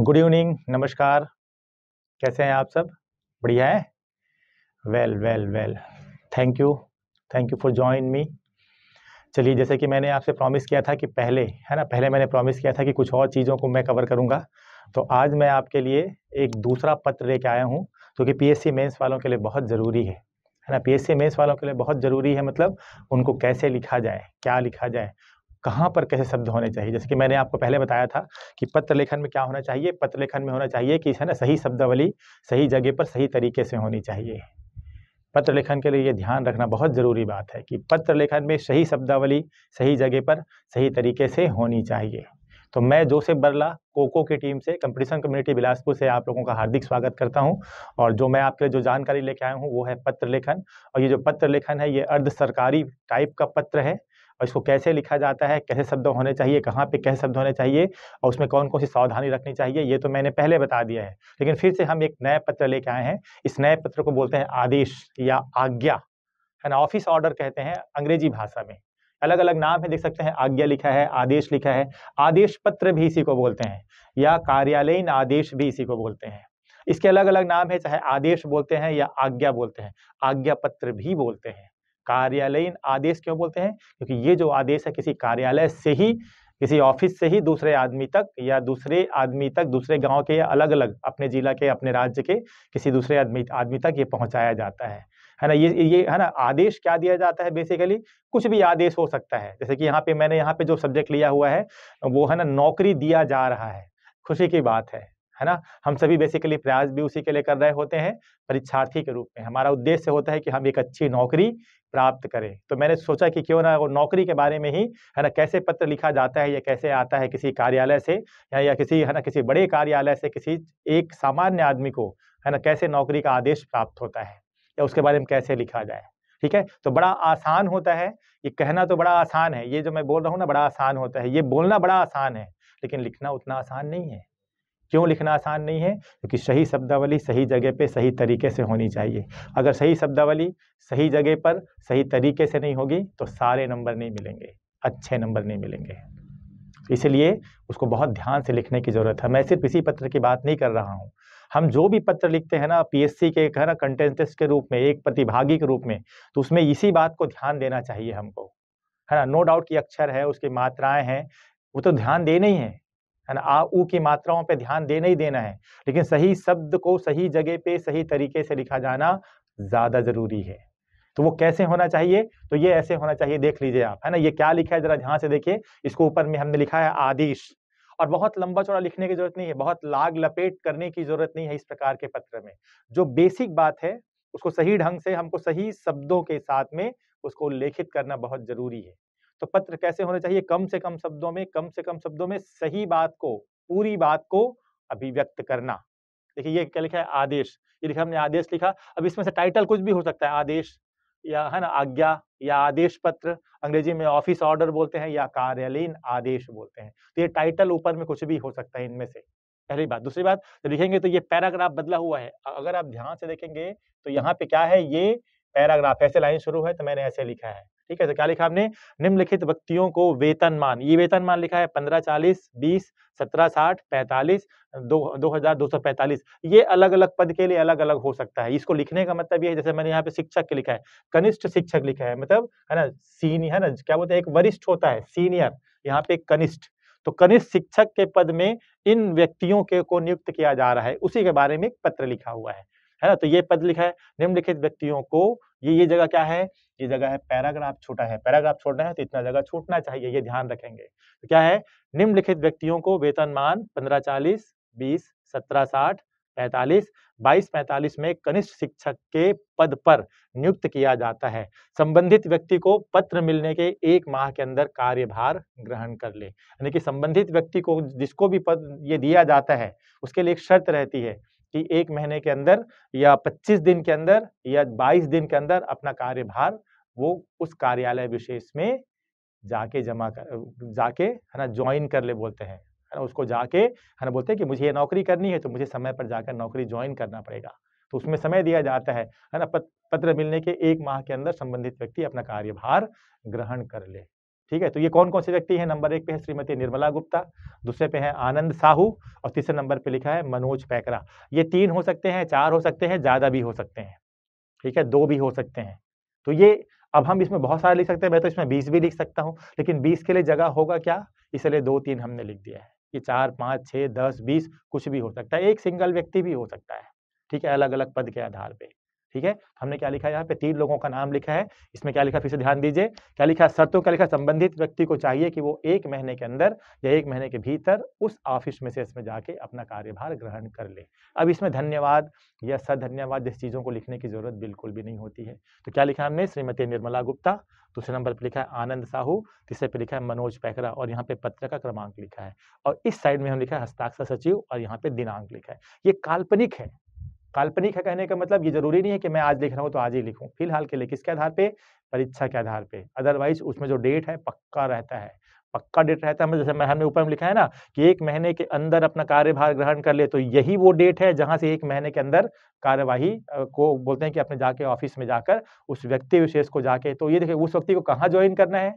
good evening नमस्कार कैसे हैं आप सब बढ़िया है well well well thank you thank you for join me चलिए जैसे कि मैंने आपसे प्रॉमिस किया था कि पहले है ना पहले मैंने प्रॉमिस किया था कि कुछ और चीज़ों को मैं कवर करूंगा तो आज मैं आपके लिए एक दूसरा पत्र लेके आया हूँ जो कि पीएससी मेंस वालों के लिए बहुत ज़रूरी है है ना पीएससी मेंस वालों के लिए बहुत ज़रूरी है मतलब उनको कैसे लिखा जाए क्या लिखा जाए कहाँ पर कैसे शब्द होने चाहिए जैसे कि मैंने आपको पहले बताया था कि पत्र लेखन में क्या होना चाहिए पत्र लेखन में होना चाहिए कि है ना सही शब्दावली सही जगह पर सही तरीके से होनी चाहिए पत्र लेखन के लिए ये ध्यान रखना बहुत ज़रूरी बात है कि पत्र लेखन में सही शब्दावली सही जगह पर सही तरीके से होनी चाहिए तो मैं जोसेफ बरला कोको की टीम से कंपटीशन कम्युनिटी बिलासपुर से आप लोगों का हार्दिक स्वागत करता हूं और जो मैं आपके लिए जो जानकारी लेके आया हूं वो है पत्र लेखन और ये जो पत्र लेखन है ये अर्ध सरकारी टाइप का पत्र है और इसको कैसे लिखा जाता है कैसे शब्द होने चाहिए कहाँ पे कैसे शब्द होने चाहिए और उसमें कौन कौन सी सावधानी रखनी चाहिए ये तो मैंने पहले बता दिया है लेकिन फिर से हम एक नए पत्र लेके आए हैं इस नए पत्र को बोलते हैं आदेश या आज्ञा है ना ऑफिस ऑर्डर कहते हैं अंग्रेजी भाषा में अलग अलग नाम है देख सकते हैं आज्ञा लिखा है आदेश लिखा है आदेश पत्र भी इसी को बोलते हैं या कार्यालयीन आदेश भी इसी को बोलते हैं इसके अलग अलग नाम है चाहे आदेश बोलते हैं या आज्ञा बोलते हैं आज्ञा पत्र भी बोलते हैं कार्यालयीन आदेश क्यों बोलते हैं क्योंकि ये जो आदेश है किसी कार्यालय से ही किसी ऑफिस से ही दूसरे आदमी तक या दूसरे आदमी तक दूसरे गांव के या अलग अलग अपने जिला के अपने राज्य के किसी दूसरे आदमी आदमी तक ये पहुंचाया जाता है है ना ये ये है ना आदेश क्या दिया जाता है बेसिकली कुछ भी आदेश हो सकता है जैसे कि यहाँ पे मैंने यहाँ पे जो सब्जेक्ट लिया हुआ है वो है ना नौकरी दिया जा रहा है खुशी की बात है है ना हम सभी बेसिकली प्रयास भी उसी के लिए कर रहे होते हैं परीक्षार्थी के रूप में हमारा उद्देश्य होता है कि हम एक अच्छी नौकरी प्राप्त करें तो मैंने सोचा कि क्यों ना वो नौकरी के बारे में ही है ना कैसे पत्र लिखा जाता है या कैसे आता है किसी कार्यालय से या, या किसी है ना किसी बड़े कार्यालय से किसी एक सामान्य आदमी को है ना कैसे नौकरी का आदेश प्राप्त होता है या उसके बारे में कैसे लिखा जाए ठीक है तो बड़ा आसान होता है ये कहना तो बड़ा आसान है ये जो मैं बोल रहा हूँ ना बड़ा आसान होता है ये बोलना बड़ा आसान है लेकिन लिखना उतना आसान नहीं है क्यों लिखना आसान नहीं है क्योंकि सही शब्दावली सही जगह पे सही तरीके से होनी चाहिए अगर सही शब्दावली सही जगह पर सही तरीके से नहीं होगी तो सारे नंबर नहीं मिलेंगे अच्छे नंबर नहीं मिलेंगे इसलिए उसको बहुत ध्यान से लिखने की ज़रूरत है मैं सिर्फ इसी पत्र की बात नहीं कर रहा हूँ हम जो भी पत्र लिखते हैं ना पीएससी के है ना कंटेंट के रूप में एक प्रतिभागी के रूप में तो उसमें इसी बात को ध्यान देना चाहिए हमको है ना नो डाउट की अक्षर है उसकी मात्राएं हैं वो तो ध्यान देने ही है है ना आ ऊ की मात्राओं पे ध्यान देना ही देना है लेकिन सही शब्द को सही जगह पे सही तरीके से लिखा जाना ज़्यादा ज़रूरी है तो वो कैसे होना चाहिए तो ये ऐसे होना चाहिए देख लीजिए आप है ना ये क्या लिखा है ज़रा ध्यान से देखिए इसको ऊपर में हमने लिखा है आदेश और बहुत लंबा चौड़ा लिखने की जरूरत नहीं है बहुत लाग लपेट करने की जरूरत नहीं है इस प्रकार के पत्र में जो बेसिक बात है उसको सही ढंग से हमको सही शब्दों के साथ में उसको उल्लेखित करना बहुत जरूरी है तो पत्र कैसे होने चाहिए कम से कम शब्दों में कम से कम शब्दों में सही बात को पूरी बात को अभिव्यक्त करना देखिए ये क्या लिखा है आदेश ये लिखा हमने आदेश लिखा अब इसमें से टाइटल कुछ भी हो सकता है आदेश या है ना आज्ञा या आदेश पत्र अंग्रेजी में ऑफिस ऑर्डर बोलते हैं या कार्यालयीन आदेश बोलते हैं तो ये टाइटल ऊपर में कुछ भी हो सकता है इनमें से पहली बात दूसरी बात तो लिखेंगे तो ये पैराग्राफ बदला हुआ है अगर आप ध्यान से देखेंगे तो यहाँ पे क्या है ये पैराग्राफ ऐसे लाइन शुरू है तो मैंने ऐसे लिखा है ठीक है तो क्या लिखा आपने निम्नलिखित व्यक्तियों को वेतनमान ये वेतनमान लिखा है पंद्रह चालीस बीस सत्रह साठ पैंतालीस दो दो हजार दो सौ पैंतालीस ये अलग अलग पद के लिए अलग अलग हो सकता है इसको लिखने का मतलब ये है जैसे मैंने यहाँ पे शिक्षक लिखा है कनिष्ठ शिक्षक लिखा है मतलब है ना सीनियर है ना क्या बोलते हैं एक वरिष्ठ होता है सीनियर यहाँ पे कनिष्ठ तो कनिष्ठ शिक्षक के पद में इन व्यक्तियों के को नियुक्त किया जा रहा है उसी के बारे में एक पत्र लिखा हुआ है है ना तो ये पद लिखा है निम्नलिखित व्यक्तियों को ये ये जगह क्या है ये जगह है पैराग्राफ छोटा है पैराग्राफ छोड़ना है तो इतना जगह छूटना चाहिए ये ध्यान रखेंगे तो क्या है निम्नलिखित व्यक्तियों को वेतनमान पंद्रह चालीस बीस सत्रह साठ पैंतालीस बाईस पैंतालीस में कनिष्ठ शिक्षक के पद पर नियुक्त किया जाता है संबंधित व्यक्ति को पत्र मिलने के एक माह के अंदर कार्यभार ग्रहण कर ले यानी कि संबंधित व्यक्ति को जिसको भी पद ये दिया जाता है उसके लिए एक शर्त रहती है कि एक महीने के अंदर या 25 दिन के अंदर या 22 दिन के अंदर अपना कार्यभार वो उस कार्यालय विशेष में जाके जमा कर जाके है ना ज्वाइन कर ले बोलते हैं है ना उसको जाके है ना बोलते हैं कि मुझे ये नौकरी करनी है तो मुझे समय पर जाकर नौकरी ज्वाइन करना पड़ेगा तो उसमें समय दिया जाता है है ना पत्र मिलने के एक माह के अंदर संबंधित व्यक्ति अपना कार्यभार ग्रहण कर ले ठीक है तो ये कौन कौन से व्यक्ति हैं नंबर एक पे है श्रीमती निर्मला गुप्ता दूसरे पे है आनंद साहू और तीसरे नंबर पे लिखा है मनोज पैकरा ये तीन हो सकते हैं चार हो सकते हैं ज़्यादा भी हो सकते हैं ठीक है दो भी हो सकते हैं तो ये अब हम इसमें बहुत सारे लिख सकते हैं मैं तो इसमें बीस भी लिख सकता हूँ लेकिन बीस के लिए जगह होगा क्या इसलिए दो तीन हमने लिख दिया है कि चार पाँच छः दस बीस कुछ भी हो सकता है एक सिंगल व्यक्ति भी हो सकता है ठीक है अलग अलग पद के आधार पर ठीक है हमने क्या लिखा है यहाँ पे तीन लोगों का नाम लिखा है इसमें क्या लिखा फिर से ध्यान दीजिए क्या लिखा शर्तों क्या लिखा संबंधित व्यक्ति को चाहिए कि वो एक महीने के अंदर या एक महीने के भीतर उस ऑफिस में से इसमें जाके अपना कार्यभार ग्रहण कर ले अब इसमें धन्यवाद या सधन्यवाद जिस चीज़ों को लिखने की जरूरत बिल्कुल भी नहीं होती है तो क्या लिखा हमने श्रीमती निर्मला गुप्ता दूसरे नंबर पर लिखा है आनंद साहू तीसरे पे लिखा है मनोज पैकरा और यहाँ पे पत्र का क्रमांक लिखा है और इस साइड में हम लिखा है हस्ताक्षर सचिव और यहाँ पे दिनांक लिखा है ये काल्पनिक है काल्पनिक है कहने का मतलब ये जरूरी नहीं है कि मैं आज लिख रहा हूँ तो आज ही लिखूँ फिलहाल के लिए किसके आधार पे परीक्षा के आधार पे अदरवाइज उसमें जो डेट है पक्का रहता है पक्का डेट रहता है मतलब जैसे मैं हमने ऊपर में लिखा है ना कि एक महीने के अंदर अपना कार्यभार ग्रहण कर ले तो यही वो डेट है जहां से एक महीने के अंदर कार्यवाही को बोलते हैं कि अपने जाके ऑफिस में जाकर उस व्यक्ति विशेष को जाके तो ये देखिए उस व्यक्ति को कहाँ ज्वाइन करना है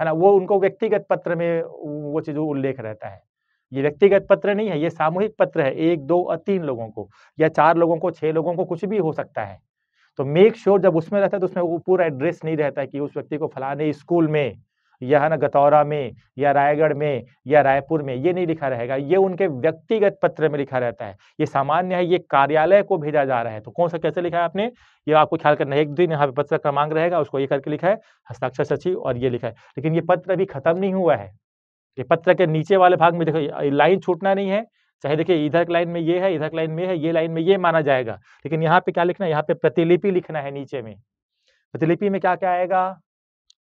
है ना वो उनको व्यक्तिगत पत्र में वो चीज़ उल्लेख रहता है ये व्यक्तिगत पत्र नहीं है ये सामूहिक पत्र है एक दो और तीन लोगों को या चार लोगों को छह लोगों को कुछ भी हो सकता है तो मेक श्योर sure जब उसमें रहता है तो उसमें वो पूरा एड्रेस नहीं रहता है कि उस व्यक्ति को फलाने स्कूल में या है ना गतौरा में या रायगढ़ में या रायपुर में ये नहीं लिखा रहेगा ये उनके व्यक्तिगत पत्र में लिखा रहता है ये सामान्य है ये कार्यालय को भेजा जा रहा है तो कौन सा कैसे लिखा है आपने ये आपको ख्याल करना है एक दिन यहाँ पे पत्र क्रमांक रहेगा उसको ये करके लिखा है हस्ताक्षर सचिव और ये लिखा है लेकिन ये पत्र अभी खत्म नहीं हुआ है ये पत्र के नीचे वाले भाग में देखो लाइन छूटना नहीं है चाहे देखिए इधर लाइन में ये है इधर लाइन में है ये लाइन में ये माना जाएगा लेकिन यहाँ पे क्या लिखना है यहाँ पे प्रतिलिपि लिखना है नीचे में प्रतिलिपि में क्या क्या आएगा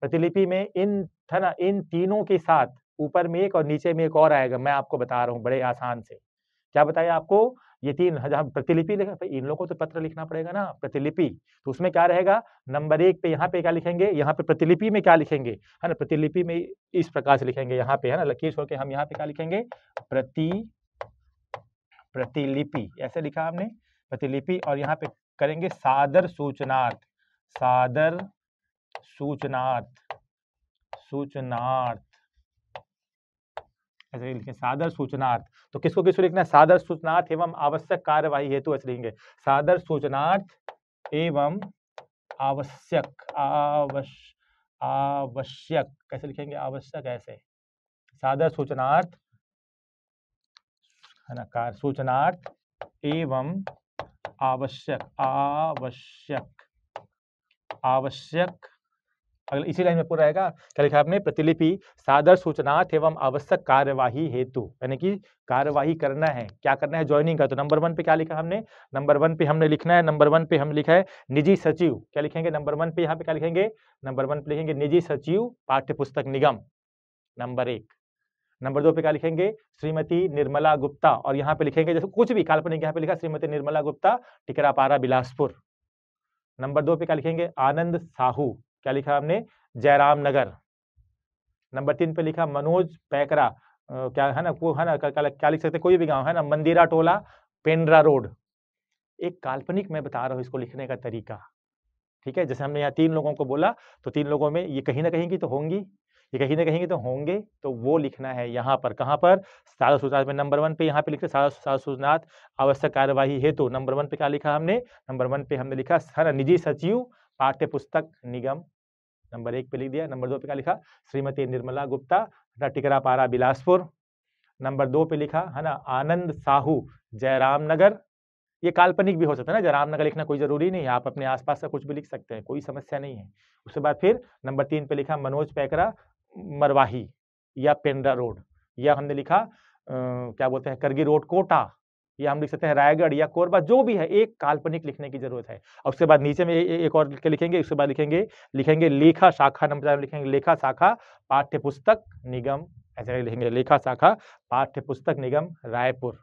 प्रतिलिपि में इन था इन तीनों के साथ ऊपर में एक और नीचे में एक और आएगा मैं आपको बता रहा हूँ बड़े आसान से क्या बताया आपको ये तीन हजार प्रतिलिपि लिखा तो इन लोगों को तो पत्र लिखना पड़ेगा ना प्रतिलिपि तो उसमें क्या रहेगा नंबर एक पे यहाँ पे क्या लिखेंगे यहाँ पे प्रतिलिपि में क्या लिखेंगे है ना प्रतिलिपि में इस प्रकार से लिखेंगे यहाँ पे है ना लकीर छोड़ के हम यहाँ पे क्या लिखेंगे प्रति प्रतिलिपि ऐसे लिखा हमने प्रतिलिपि और यहाँ पे करेंगे सादर सूचनार्थ सादर सूचनार्थ सूचनार्थ ऐसे लिखें सादर सूचनार्थ तो किसको किसको लिखना है सादर सूचनार्थ एवं आवश्यक कार्यवाही हेतु ऐसे लिखेंगे सादर सूचनार्थ एवं आवश्यक आवश्यक आवश्यक कैसे लिखेंगे आवश्यक ऐसे सादर सूचनार्थ है ना कार सूचनार्थ एवं आवश्यक आवश्यक आवश्यक अगला इसी लाइन में पूरा रहेगा क्या लिखा आपने प्रतिलिपि सादर सूचनार्थ एवं आवश्यक कार्यवाही हेतु यानी कि कार्यवाही करना है क्या करना है ज्वाइनिंग का तो नंबर वन पे क्या लिखा हमने नंबर वन पे हमने लिखना है नंबर वन पे हम लिखा है निजी सचिव क्या लिखेंगे नंबर वन पे यहाँ पे क्या लिखेंगे नंबर वन पे लिखेंगे निजी सचिव पाठ्य पुस्तक निगम नंबर एक नंबर दो पे क्या लिखेंगे श्रीमती निर्मला गुप्ता और यहाँ पे लिखेंगे जैसे कुछ भी काल्पनिक यहाँ पे लिखा श्रीमती निर्मला गुप्ता टिकरापारा बिलासपुर नंबर दो पे क्या लिखेंगे आनंद साहू क्या लिखा हमने जयराम नगर नंबर तीन पे लिखा मनोज पैकरा क्या है ना वो है ना क्या, क्या लिख सकते कोई भी गांव है ना मंदिरा टोला पेंड्रा रोड एक काल्पनिक मैं बता रहा हूँ इसको लिखने का तरीका ठीक है जैसे हमने यहाँ तीन लोगों को बोला तो तीन लोगों में ये कहीं ना कहीं की तो होंगी ये कहीं ना कहीं तो होंगे तो वो लिखना है यहाँ पर कहाँ पर सारा सूचनाथ में नंबर वन पे यहाँ पे लिखते सारा सूचनाथ आवश्यक कार्यवाही हेतु नंबर वन पे क्या लिखा हमने नंबर वन पे हमने लिखा है निजी सचिव पाठ्य पुस्तक निगम नंबर एक पे लिख दिया नंबर दो पे क्या लिखा श्रीमती निर्मला गुप्ता टिकरा पारा बिलासपुर नंबर दो पे लिखा है ना आनंद साहू जयराम नगर ये काल्पनिक भी हो सकता है ना जयराम नगर लिखना कोई जरूरी नहीं है आप अपने आसपास का कुछ भी लिख सकते हैं कोई समस्या नहीं है उसके बाद फिर नंबर तीन पे लिखा मनोज पैकरा मरवाही या पेंड्रा रोड या हमने लिखा आ, क्या बोलते हैं करगी रोड कोटा या हम लिख सकते हैं रायगढ़ या कोरबा जो भी है एक काल्पनिक लिखने की जरूरत है और उसके बाद नीचे में एक और लिख के लिखेंगे उसके बाद लिखेंगे लिखेंगे लेखा शाखा नंबर चार लिखेंगे लेखा शाखा पाठ्य पुस्तक निगम ऐसे लिखेंगे लेखा शाखा पाठ्य पुस्तक निगम रायपुर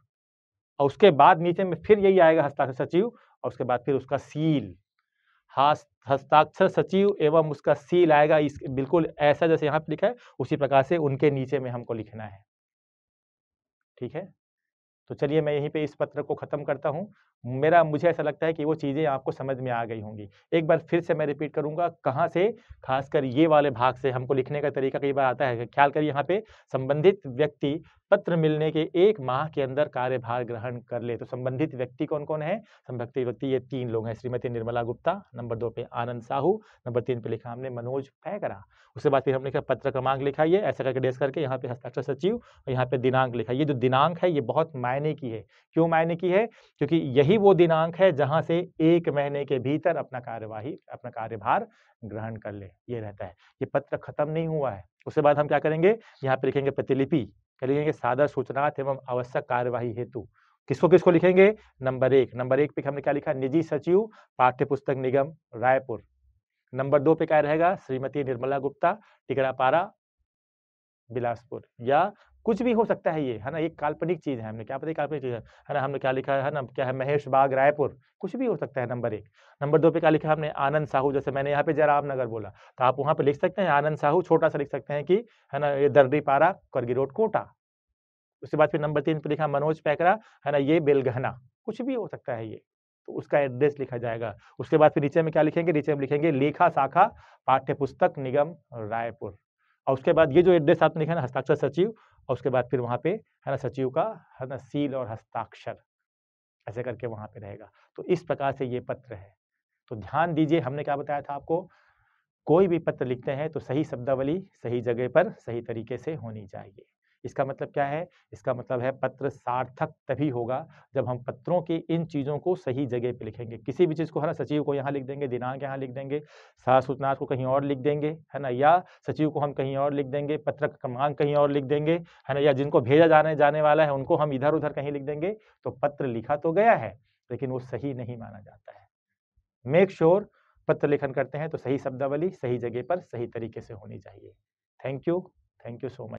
और उसके बाद नीचे में फिर यही आएगा हस्ताक्षर सचिव और उसके बाद फिर उसका सील हस्ताक्षर सचिव एवं उसका सील आएगा इस बिल्कुल ऐसा जैसे यहाँ पे लिखा है उसी प्रकार से उनके नीचे में हमको लिखना है ठीक है तो चलिए मैं यहीं पे इस पत्र को ख़त्म करता हूँ मेरा मुझे ऐसा लगता है कि वो चीज़ें आपको समझ में आ गई होंगी एक बार फिर से मैं रिपीट करूँगा कहाँ से खासकर ये वाले भाग से हमको लिखने का तरीका कई बार आता है ख्याल करिए यहाँ पे संबंधित व्यक्ति पत्र मिलने के एक माह के अंदर कार्यभार ग्रहण कर ले तो संबंधित व्यक्ति कौन कौन है संबंधित व्यक्ति ये तीन लोग हैं श्रीमती निर्मला गुप्ता नंबर दो पे आनंद साहू नंबर तीन पे लिखा हमने मनोज पैगरा उसके बाद फिर हमने लिखा पत्र क्रमांक लिखा ये ऐसा करके डेस्क करके यहाँ पे हस्ताक्षर सचिव और यहाँ पे दिनांक लिखा ये जो दिनांक है ये बहुत मायने की है क्यों मायने की है क्योंकि यही वो दिनांक है जहाँ से एक महीने के भीतर अपना कार्यवाही अपना कार्यभार ग्रहण कर ले ये रहता है ये पत्र खत्म नहीं हुआ है उसके बाद हम क्या करेंगे यहाँ पे लिखेंगे प्रतिलिपि लिखेंगे सादर सूचना एवं आवश्यक कार्यवाही हेतु किसको किसको लिखेंगे नंबर एक नंबर एक पे हमने क्या लिखा निजी सचिव पाठ्य पुस्तक निगम रायपुर नंबर दो पे क्या रहेगा श्रीमती निर्मला गुप्ता पारा बिलासपुर या कुछ भी हो सकता है ये है ना एक काल्पनिक चीज है हमने क्या पता काल्पनिक चीज है है ना हमने क्या लिखा है ना क्या है महेश बाग रायपुर कुछ भी हो सकता है नंबर एक नंबर दो पे क्या लिखा हमने आनंद साहू जैसे मैंने यहाँ पे जराब नगर बोला तो आप वहां पे लिख सकते हैं आनंद साहू छोटा सा लिख सकते हैं कि है ना ये दर्दी पारा करगी रोड कोटा उसके बाद फिर नंबर तीन पे लिखा मनोज पैकरा है ना ये बेलगहना कुछ भी हो सकता है ये तो उसका एड्रेस लिखा जाएगा उसके बाद फिर नीचे में क्या लिखेंगे नीचे में लिखेंगे लेखा शाखा पाठ्य पुस्तक निगम रायपुर और उसके बाद ये जो एड्रेस आपने लिखा ना हस्ताक्षर सचिव और उसके बाद फिर वहाँ पे है ना सचिव का है ना सील और हस्ताक्षर ऐसे करके वहाँ पे रहेगा तो इस प्रकार से ये पत्र है तो ध्यान दीजिए हमने क्या बताया था आपको कोई भी पत्र लिखते हैं तो सही शब्दावली सही जगह पर सही तरीके से होनी चाहिए इसका मतलब क्या है इसका मतलब है पत्र सार्थक तभी होगा जब हम पत्रों की इन चीज़ों को सही जगह पर लिखेंगे किसी भी चीज़ को है ना सचिव को यहाँ लिख देंगे दिनांक यहाँ लिख देंगे सार सूचना को कहीं और लिख देंगे है ना या सचिव को हम कहीं और लिख देंगे का क्रमांक कहीं और लिख देंगे है ना या जिनको भेजा जाने जाने वाला है उनको हम इधर उधर कहीं लिख देंगे तो पत्र लिखा तो गया है लेकिन वो सही नहीं माना जाता है मेक श्योर sure, पत्र लेखन करते हैं तो सही शब्दावली सही जगह पर सही तरीके से होनी चाहिए thank you thank you so much